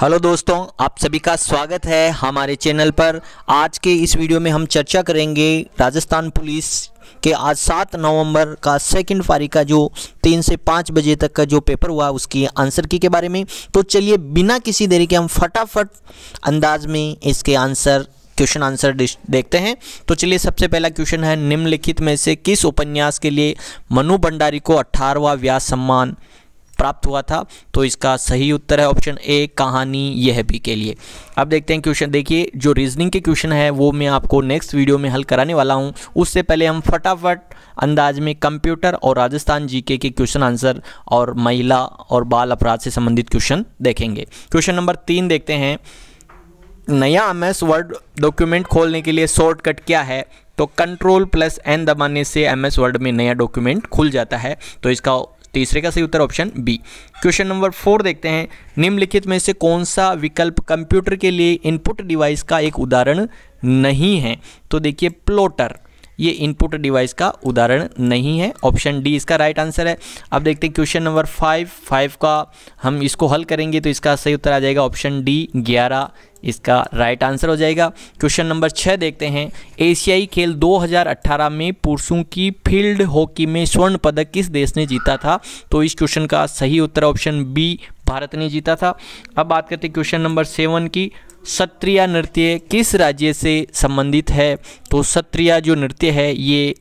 hello दोस्तों आप सभी का स्वागत है हमारे चैनल पर आज के इस वीडियो में हम चर्चा करेंगे राजस्थान पुलिस के आज सात नवंबर का सेकंड फारी का जो तीन से पाँच बजे तक का जो पेपर हुआ उसकी आंसर की के बारे में तो चलिए बिना किसी देरी के हम फटाफट अंदाज में इसके आंसर क्वेश्चन आंसर देखते हैं तो चलिए सबसे पहला क्वेश्चन है निम्नलिखित में से किस उपन्यास के लिए मनु भंडारी को अठारवा व्यास सम्मान प्राप्त हुआ था तो इसका सही उत्तर है ऑप्शन ए कहानी यह भी के लिए अब देखते हैं क्वेश्चन देखिए जो रीजनिंग के क्वेश्चन है वो मैं आपको नेक्स्ट वीडियो में हल कराने वाला हूँ उससे पहले हम फटाफट अंदाज में कंप्यूटर और राजस्थान जीके के क्वेश्चन आंसर और महिला और बाल अपराध से संबंधित क्वेश्चन देखेंगे क्वेश्चन नंबर तीन देखते हैं नया एम एस वर्ड डॉक्यूमेंट खोलने के लिए शॉर्टकट क्या है तो कंट्रोल प्लस एन दबाने से एम एस वर्ड में नया डॉक्यूमेंट खुल जाता है तो इसका तीसरे का सही उत्तर option B question number four देखते हैं निम्नलिखित में से कौन सा विकल्प कंप्यूटर के लिए इनपुट डिवाइस का एक उदाहरण नहीं है तो देखिए प्लोटर ये इनपुट डिवाइस का उदाहरण नहीं है ऑप्शन डी इसका राइट आंसर है अब देखते हैं क्वेश्चन नंबर फाइव फाइव का हम इसको हल करेंगे तो इसका सही उत्तर आ जाएगा ऑप्शन डी ग्यारह इसका राइट आंसर हो जाएगा क्वेश्चन नंबर छः देखते हैं एशियाई खेल 2018 में पुरुषों की फील्ड हॉकी में स्वर्ण पदक किस देश ने जीता था तो इस क्वेश्चन का सही उत्तर ऑप्शन बी भारत ने जीता था अब बात करते हैं क्वेश्चन नंबर सेवन की सत्रिया नृत्य किस राज्य से संबंधित है तो सत्रिया जो नृत्य है ये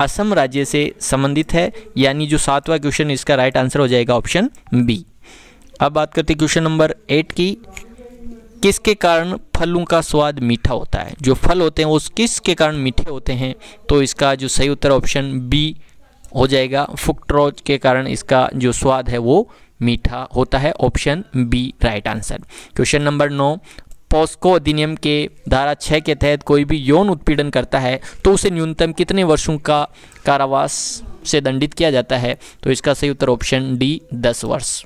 असम राज्य से संबंधित है यानी जो सातवां क्वेश्चन इसका राइट आंसर हो जाएगा ऑप्शन बी अब बात करते क्वेश्चन नंबर एट की किसके कारण फलों का स्वाद मीठा होता है जो फल होते हैं वो किस के कारण मीठे होते हैं तो इसका जो सही उत्तर ऑप्शन बी हो जाएगा फुक्ट्रोज के कारण इसका जो स्वाद है वो मीठा होता है option B right answer question number नौ पॉस्को अधिनियम के धारा छः के तहत कोई भी यौन उत्पीड़न करता है तो उसे न्यूनतम कितने वर्षों का कारावास से दंडित किया जाता है तो इसका सही उत्तर ऑप्शन डी दस वर्ष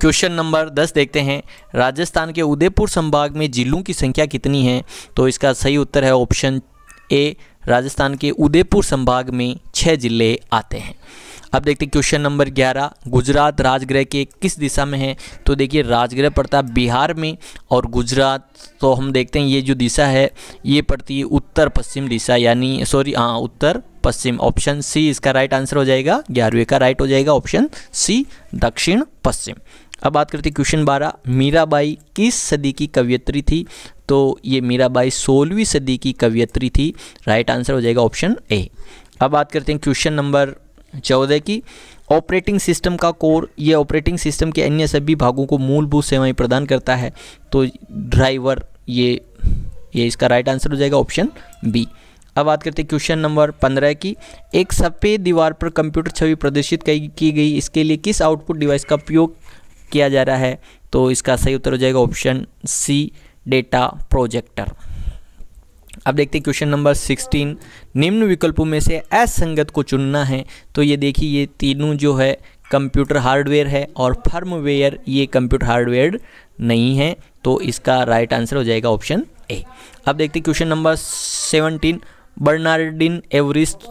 क्वेश्चन नंबर दस देखते हैं राजस्थान के उदयपुर संभाग में जिलों की संख्या कितनी है तो इसका सही उत्तर है ऑप्शन ए राजस्थान के उदयपुर संभाग में छः जिले आते हैं अब देखते हैं क्वेश्चन नंबर ग्यारह गुजरात राजगृह के किस दिशा में है तो देखिए राजगृह पड़ता है बिहार में और गुजरात तो हम देखते हैं ये जो दिशा है ये पड़ती है उत्तर पश्चिम दिशा यानी सॉरी हाँ उत्तर पश्चिम ऑप्शन सी इसका राइट आंसर हो जाएगा ग्यारहवें का राइट हो जाएगा ऑप्शन सी दक्षिण पश्चिम अब बात करते हैं क्वेश्चन बारह मीराबाई किस सदी की कवियत्री थी तो ये मीराबाई सोलहवीं सदी की कवियत्री थी राइट आंसर हो जाएगा ऑप्शन ए अब बात करते हैं क्वेश्चन नंबर चौदह की ऑपरेटिंग सिस्टम का कोर ये ऑपरेटिंग सिस्टम के अन्य सभी भागों को मूलभूत सेवाएं प्रदान करता है तो ड्राइवर ये ये इसका राइट आंसर हो जाएगा ऑप्शन बी अब बात करते हैं क्वेश्चन नंबर पंद्रह की एक सफ़ेद दीवार पर कंप्यूटर छवि प्रदर्शित की गई इसके लिए किस आउटपुट डिवाइस का उपयोग किया जा रहा है तो इसका सही उत्तर हो जाएगा ऑप्शन सी डेटा प्रोजेक्टर अब देखते हैं क्वेश्चन नंबर सिक्सटीन निम्न विकल्पों में से असंगत को चुनना है तो ये देखिए ये तीनों जो है कंप्यूटर हार्डवेयर है और फर्मवेयर ये कंप्यूटर हार्डवेयर नहीं है तो इसका राइट आंसर हो जाएगा ऑप्शन ए अब देखते question number seventeen Bernardine Evaristo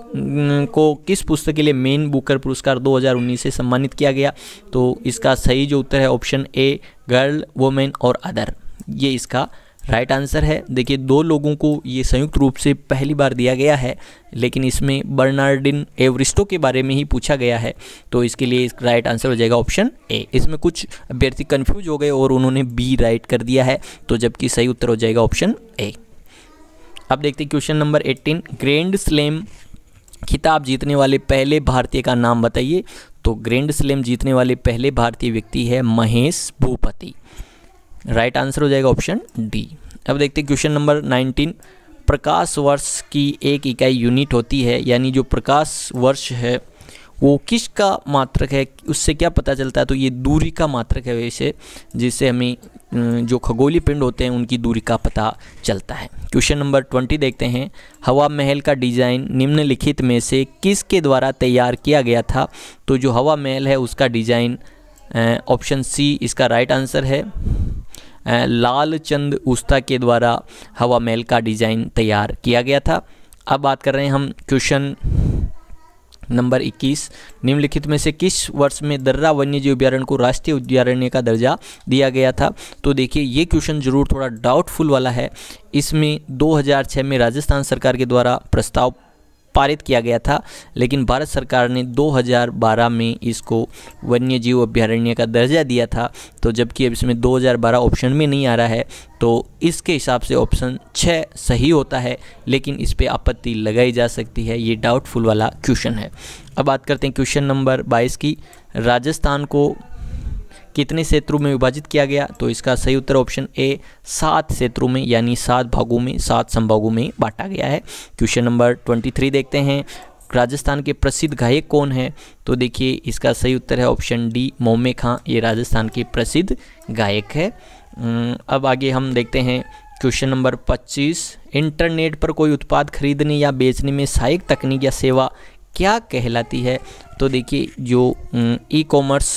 को किस पुस्तक के लिए मेन बुकर पुरस्कार 2019 से सम्मानित किया गया तो इसका सही जो उत्तर है ऑप्शन ए गर्ल वुमेन और अदर ये इसका राइट आंसर है देखिए दो लोगों को ये संयुक्त रूप से पहली बार दिया गया है लेकिन इसमें बर्नार्डिन एवरिस्टो के बारे में ही पूछा गया है तो इसके लिए इसका राइट आंसर हो जाएगा ऑप्शन ए इसमें कुछ अभ्यर्थी कन्फ्यूज हो गए और उन्होंने बी राइट कर दिया है तो जबकि सही उत्तर हो जाएगा ऑप्शन ए अब देखते हैं question number eighteen grand slam खिताब जीतने वाले पहले भारतीय का नाम बताइए तो ग्रैंड स्लेम जीतने वाले पहले भारतीय व्यक्ति है महेश भूपति राइट आंसर हो जाएगा ऑप्शन डी अब देखते हैं क्वेश्चन नंबर नाइनटीन प्रकाश वर्ष की एक इकाई यूनिट होती है यानी जो प्रकाश वर्ष है वो किसका मात्रक है उससे क्या पता चलता है तो ये दूरी का मात्रक है वैसे जिससे हमें जो खगोलीय पिंड होते हैं उनकी दूरी का पता चलता है क्वेश्चन नंबर ट्वेंटी देखते हैं हवा महल का डिज़ाइन निम्नलिखित में से किसके द्वारा तैयार किया गया था तो जो हवा महल है उसका डिज़ाइन ऑप्शन सी इसका राइट आंसर है लाल चंद उस्ता के द्वारा हवा महल का डिज़ाइन तैयार किया गया था अब बात कर रहे हैं हम क्वेश्चन नंबर 21 निम्नलिखित में से किस वर्ष में दर्रा वन्यजीव अभ्यारण्य को राष्ट्रीय उद्यारण्य का दर्जा दिया गया था तो देखिए ये क्वेश्चन जरूर थोड़ा डाउटफुल वाला है इसमें 2006 में राजस्थान सरकार के द्वारा प्रस्ताव पारित किया गया था लेकिन भारत सरकार ने 2012 में इसको वन्य जीव अभ्यारण्य का दर्जा दिया था तो जबकि अब इसमें 2012 ऑप्शन में नहीं आ रहा है तो इसके हिसाब से ऑप्शन छः सही होता है लेकिन इस पर आपत्ति लगाई जा सकती है ये डाउटफुल वाला क्वेश्चन है अब बात करते हैं क्वेश्चन नंबर बाईस की राजस्थान को कितने क्षेत्रों में विभाजित किया गया तो इसका सही उत्तर ऑप्शन ए सात क्षेत्रों में यानी सात भागों में सात संभागों में बांटा गया है क्वेश्चन नंबर ट्वेंटी थ्री देखते हैं राजस्थान के प्रसिद्ध गायक कौन है तो देखिए इसका सही उत्तर है ऑप्शन डी मोमे खां ये राजस्थान के प्रसिद्ध गायक है अब आगे हम देखते हैं क्वेश्चन नंबर 25 इंटरनेट पर कोई उत्पाद खरीदने या बेचने में सहायक तकनीक या सेवा क्या कहलाती है तो देखिए जो ई कॉमर्स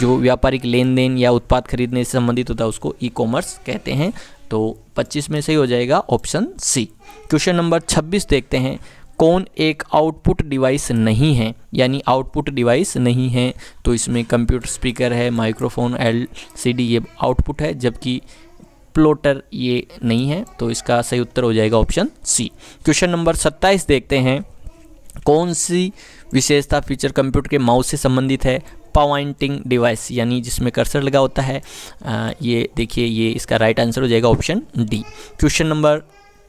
जो व्यापारिक लेन देन या उत्पाद खरीदने से संबंधित होता है उसको ई कॉमर्स कहते हैं तो 25 में सही हो जाएगा ऑप्शन सी क्वेश्चन नंबर 26 देखते हैं कौन एक आउटपुट डिवाइस नहीं है यानी आउटपुट डिवाइस नहीं है तो इसमें कंप्यूटर स्पीकर है माइक्रोफोन एलसीडी ये आउटपुट है जबकि प्लोटर ये नहीं है तो इसका सही उत्तर हो जाएगा ऑप्शन सी क्वेश्चन नंबर 27 देखते हैं कौन सी विशेषता फीचर कंप्यूटर के माउस से संबंधित है पॉइंटिंग डिवाइस यानी जिसमें कर्सर लगा होता है आ, ये देखिए ये इसका राइट आंसर हो जाएगा ऑप्शन डी क्वेश्चन नंबर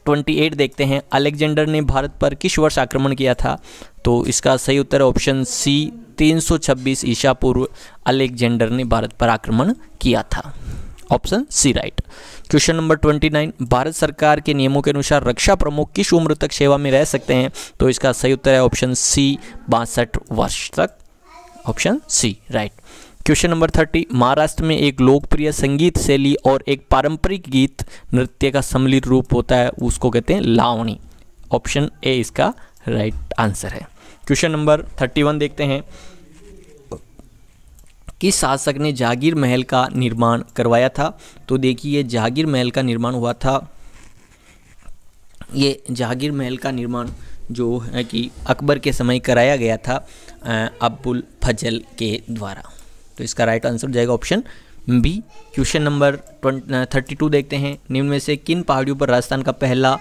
28 देखते हैं अलेक्जेंडर ने भारत पर किस वर्ष आक्रमण किया था तो इसका सही उत्तर ऑप्शन सी 326 ईसा पूर्व अलेक्जेंडर ने भारत पर आक्रमण किया था option C right question number 29 भारत सरकार के नियमों के अनुसार रक्षा प्रमुख किस उम्र तक सेवा में रह सकते हैं तो इसका सही उत्तर है ऑप्शन सी बासठ वर्ष तक option C right question number thirty Maharashtra में एक लोकप्रिय संगीत शैली और एक पारंपरिक गीत नृत्य का सम्मिलित रूप होता है उसको कहते हैं लावणी ऑप्शन ए इसका राइट आंसर है क्वेश्चन नंबर थर्टी वन देखते हैं किस शासक ने जागीर महल का निर्माण करवाया था तो देखिए जागीर महल का निर्माण हुआ था ये जागीर महल का निर्माण जो है कि अकबर के समय कराया गया था अबुल फजल के द्वारा तो इसका राइट आंसर हो जाएगा option B question number thirty two देखते हैं निम्न में से किन पहाड़ियों पर राजस्थान का पहला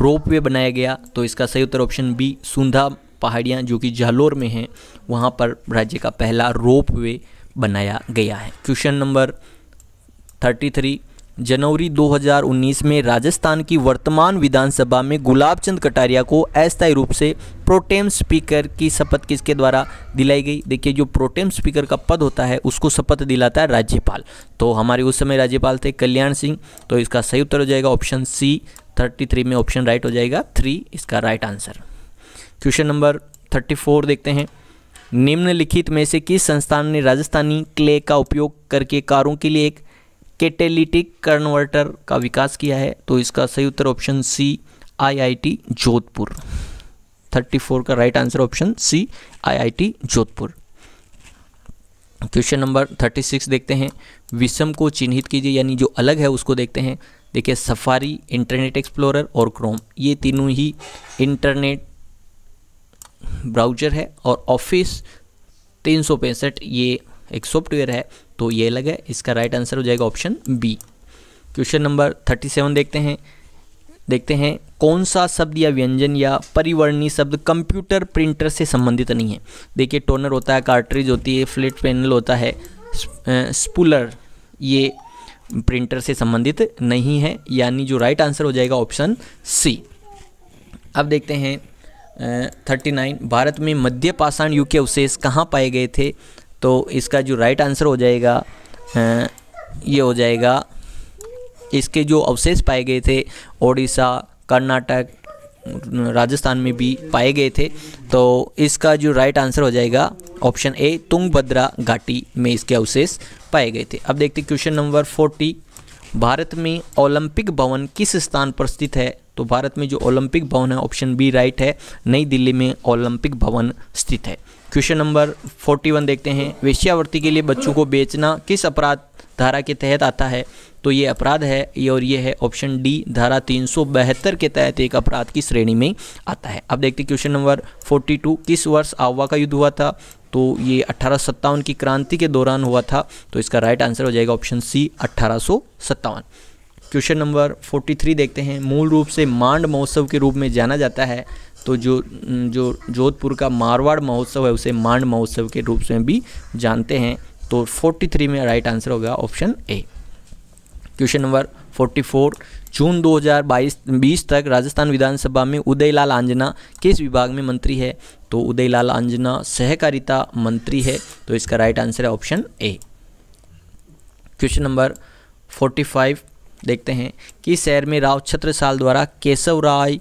रोप वे बनाया गया तो इसका सही उत्तर ऑप्शन बी सुंधा पहाड़ियाँ जो कि जालोर में हैं वहाँ पर राज्य का पहला रोप वे बनाया गया है क्वेश्चन नंबर थर्टी थ्री जनवरी 2019 में राजस्थान की वर्तमान विधानसभा में गुलाब चंद कटारिया को अस्थायी रूप से प्रोटेम स्पीकर की शपथ किसके द्वारा दिलाई गई देखिए जो प्रोटेम स्पीकर का पद होता है उसको शपथ दिलाता है राज्यपाल तो हमारे उस समय राज्यपाल थे कल्याण सिंह तो इसका सही उत्तर हो जाएगा ऑप्शन सी 33 में ऑप्शन राइट हो जाएगा थ्री इसका राइट आंसर क्वेश्चन नंबर 34 देखते हैं निम्नलिखित में से किस संस्थान ने राजस्थानी क्ले का उपयोग करके कारों के लिए एक कैटेलिटिक कन्वर्टर का विकास किया है तो इसका सही उत्तर ऑप्शन सी आईआईटी जोधपुर 34 का right answer option C IIT Jodhpur question number 36 देखते हैं विषम को चिन्हित कीजिए यानी जो अलग है उसको देखते हैं देखिए सफारी इंटरनेट एक्सप्लोरर और क्रोम ये तीनों ही इंटरनेट ब्राउजर है और ऑफिस तीन ये एक सॉफ्टवेयर है तो ये अलग है इसका राइट आंसर हो जाएगा option B question number thirty seven देखते हैं देखते हैं कौन सा शब्द या व्यंजन या परिवर्णी शब्द कंप्यूटर प्रिंटर से संबंधित नहीं है देखिए टोनर होता है कार्ट्रिज होती है फ्लिट पैनल होता है स्पूलर ये प्रिंटर से संबंधित नहीं है यानी जो राइट आंसर हो जाएगा ऑप्शन सी अब देखते हैं थर्टी नाइन भारत में मध्य पाषाण युग के अवशेष कहाँ पाए गए थे तो इसका जो राइट आंसर हो जाएगा ये हो जाएगा इसके जो अवशेष पाए गए थे ओडिशा कर्नाटक राजस्थान में भी पाए गए थे तो इसका जो राइट आंसर हो जाएगा ऑप्शन ए तुंगभद्रा घाटी में इसके अवशेष पाए गए थे अब देखते क्वेश्चन नंबर फोर्टी भारत में ओलंपिक भवन किस स्थान पर स्थित है तो भारत में जो ओलंपिक भवन है ऑप्शन बी राइट है नई दिल्ली में ओलंपिक भवन स्थित है क्वेश्चन नंबर 41 देखते हैं वेश्यावृत्ति के लिए बच्चों को बेचना किस अपराध धारा के तहत आता है तो ये अपराध है ये और ये है ऑप्शन डी धारा तीन के तहत एक अपराध की श्रेणी में आता है अब देखते क्वेश्चन नंबर 42 किस वर्ष आवा का युद्ध हुआ था तो ये अठारह की क्रांति के दौरान हुआ था तो इसका राइट आंसर हो जाएगा ऑप्शन सी अठारह क्वेश्चन नंबर 43 देखते हैं मूल रूप से मांड महोत्सव के रूप में जाना जाता है तो जो जो जोधपुर का मारवाड़ महोत्सव है उसे मांड महोत्सव के रूप में भी जानते हैं तो 43 में राइट आंसर होगा ऑप्शन ए क्वेश्चन नंबर 44 जून 2022 20 तक राजस्थान विधानसभा में उदयलाल आंजना किस विभाग में मंत्री है तो उदयलाल आंजना सहकारिता मंत्री है तो इसका राइट आंसर है ऑप्शन ए क्वेश्चन नंबर 45 देखते हैं कि शहर में राव छत्रसाल द्वारा केशव राय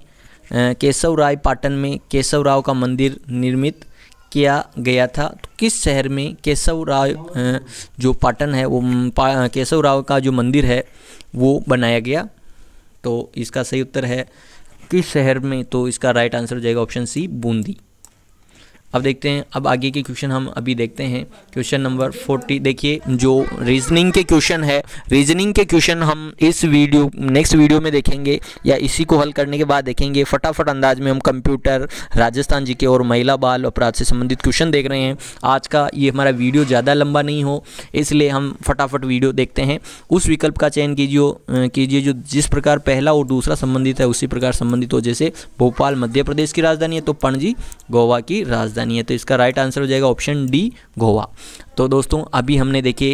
केशव राय पाटन में केशव राव का मंदिर निर्मित किया गया था तो किस शहर में केशव राव जो पाटन है वो केशव राव का जो मंदिर है वो बनाया गया तो इसका सही उत्तर है किस शहर में तो इसका राइट आंसर हो जाएगा ऑप्शन सी बूंदी अब देखते हैं अब आगे के क्वेश्चन हम अभी देखते हैं क्वेश्चन नंबर फोर्टी देखिए जो रीजनिंग के क्वेश्चन है रीजनिंग के क्वेश्चन हम इस वीडियो नेक्स्ट वीडियो में देखेंगे या इसी को हल करने के बाद देखेंगे फटाफट अंदाज में हम कंप्यूटर राजस्थान जी के और महिला बाल अपराध से संबंधित क्वेश्चन देख रहे हैं आज का ये हमारा वीडियो ज़्यादा लंबा नहीं हो इसलिए हम फटाफट वीडियो देखते हैं उस विकल्प का चयन कीजिए कीजिए जो जिस प्रकार पहला और दूसरा संबंधित है उसी प्रकार संबंधित हो जैसे भोपाल मध्य प्रदेश की राजधानी है तो पणजी गोवा की राजधानी राजधानी है तो इसका राइट आंसर हो जाएगा ऑप्शन डी गोवा तो दोस्तों अभी हमने देखे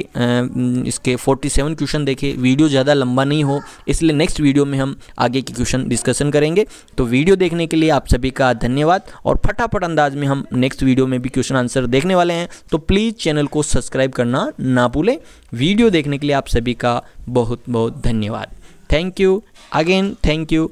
इसके 47 क्वेश्चन देखे वीडियो ज़्यादा लंबा नहीं हो इसलिए नेक्स्ट वीडियो में हम आगे के क्वेश्चन डिस्कशन करेंगे तो वीडियो देखने के लिए आप सभी का धन्यवाद और फटाफट अंदाज में हम नेक्स्ट वीडियो में भी क्वेश्चन आंसर देखने वाले हैं तो प्लीज़ चैनल को सब्सक्राइब करना ना भूलें वीडियो देखने के लिए आप सभी का बहुत बहुत धन्यवाद thank you again thank you